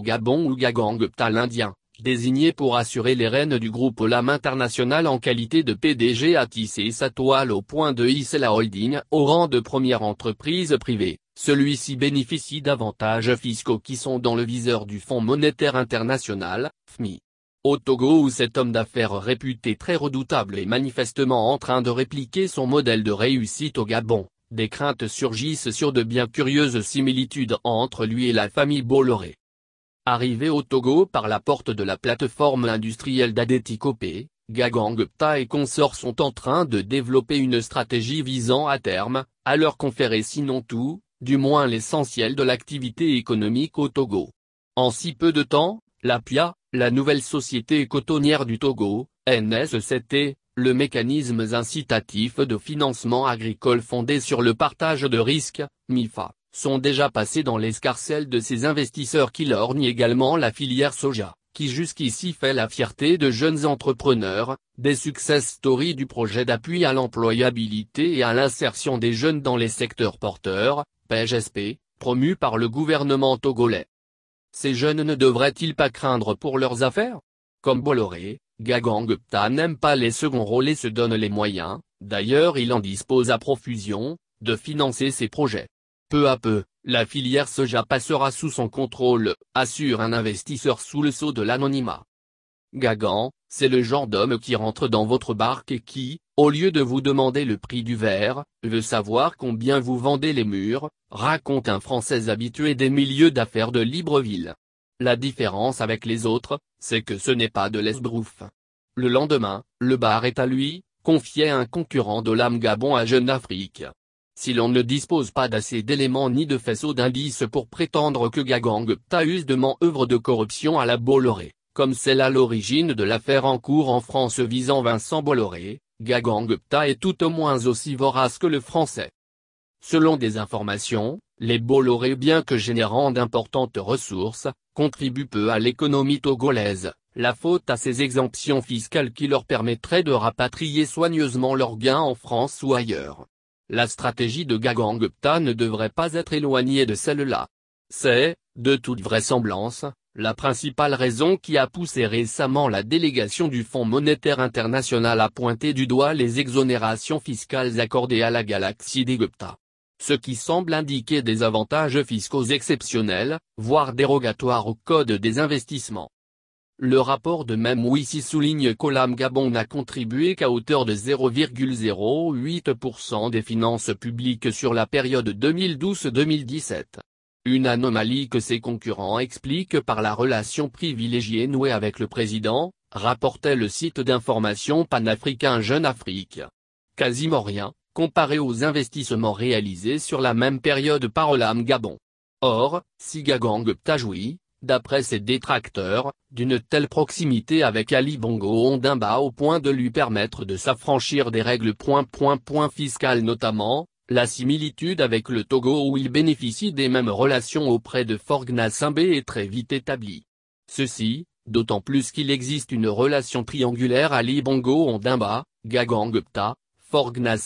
Gabon ou Gagangupta Indien, désigné pour assurer les rênes du groupe Olam International en qualité de PDG a tissé sa toile au point de hisser la holding au rang de première entreprise privée. Celui-ci bénéficie d'avantages fiscaux qui sont dans le viseur du Fonds monétaire international, FMI. Au Togo où cet homme d'affaires réputé très redoutable est manifestement en train de répliquer son modèle de réussite au Gabon, des craintes surgissent sur de bien curieuses similitudes entre lui et la famille Bolloré. Arrivé au Togo par la porte de la plateforme industrielle d'Adetikopé, Gagangupta et consorts sont en train de développer une stratégie visant à terme, à leur conférer sinon tout, du moins l'essentiel de l'activité économique au Togo. En si peu de temps, la PIA, la nouvelle société cotonnière du Togo, NSCT, le mécanisme incitatif de financement agricole fondé sur le partage de risques, MIFA, sont déjà passés dans l'escarcelle de ces investisseurs qui lorgnent également la filière soja, qui jusqu'ici fait la fierté de jeunes entrepreneurs, des success stories du projet d'appui à l'employabilité et à l'insertion des jeunes dans les secteurs porteurs, PGSP, promu par le gouvernement togolais. Ces jeunes ne devraient-ils pas craindre pour leurs affaires Comme Bolloré, PTA n'aime pas les seconds rôles et se donne les moyens, d'ailleurs il en dispose à profusion, de financer ses projets. Peu à peu, la filière soja passera sous son contrôle, assure un investisseur sous le sceau de l'anonymat. Gagan, c'est le genre d'homme qui rentre dans votre barque et qui, au lieu de vous demander le prix du verre, veut savoir combien vous vendez les murs, raconte un Français habitué des milieux d'affaires de Libreville. La différence avec les autres, c'est que ce n'est pas de l'esbrouf. Le lendemain, le bar est à lui, confié à un concurrent de l'âme Gabon à Jeune Afrique. Si l'on ne dispose pas d'assez d'éléments ni de faisceaux d'indices pour prétendre que Gagang usement œuvre de corruption à la Bolloré, comme celle à l'origine de l'affaire en cours en France visant Vincent Bolloré, Gagang Gupta est tout au moins aussi vorace que le français. Selon des informations, les Bolloré bien que générant d'importantes ressources, contribuent peu à l'économie togolaise, la faute à ces exemptions fiscales qui leur permettraient de rapatrier soigneusement leurs gains en France ou ailleurs. La stratégie de Gupta ne devrait pas être éloignée de celle-là. C'est, de toute vraisemblance, la principale raison qui a poussé récemment la délégation du Fonds monétaire international à pointer du doigt les exonérations fiscales accordées à la galaxie des Gupta. Ce qui semble indiquer des avantages fiscaux exceptionnels, voire dérogatoires au Code des investissements. Le rapport de Wissi souligne qu'Olam Gabon n'a contribué qu'à hauteur de 0,08% des finances publiques sur la période 2012-2017. Une anomalie que ses concurrents expliquent par la relation privilégiée nouée avec le président, rapportait le site d'information panafricain Jeune Afrique. Quasiment rien, comparé aux investissements réalisés sur la même période par Olam Gabon. Or, Gagang Ptajoui, d'après ses détracteurs, d'une telle proximité avec Ali Bongo Ondimba au point de lui permettre de s'affranchir des règles point point fiscales notamment, la similitude avec le Togo où il bénéficie des mêmes relations auprès de Forgna est très vite établie. Ceci, d'autant plus qu'il existe une relation triangulaire Ali Bongo Ondimba, Gagangupta, Forgna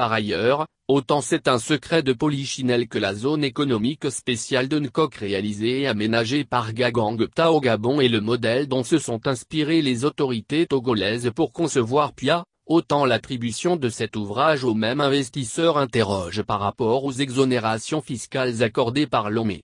par ailleurs, autant c'est un secret de Polichinelle que la zone économique spéciale de Nkok réalisée et aménagée par Gagangpta au Gabon est le modèle dont se sont inspirées les autorités togolaises pour concevoir Pia, autant l'attribution de cet ouvrage au même investisseur interroge par rapport aux exonérations fiscales accordées par l'OME.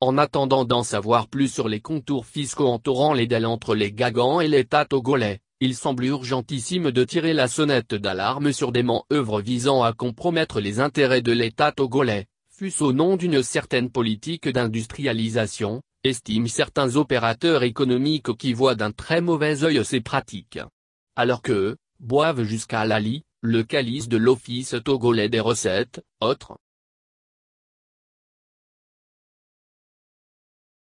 En attendant d'en savoir plus sur les contours fiscaux entourant les dalles entre les Gagans et l'État togolais, il semble urgentissime de tirer la sonnette d'alarme sur des manœuvres visant à compromettre les intérêts de l'État togolais, fût-ce au nom d'une certaine politique d'industrialisation, estiment certains opérateurs économiques qui voient d'un très mauvais œil ces pratiques. Alors que, boivent jusqu'à l'ali, le calice de l'Office togolais des recettes, autres,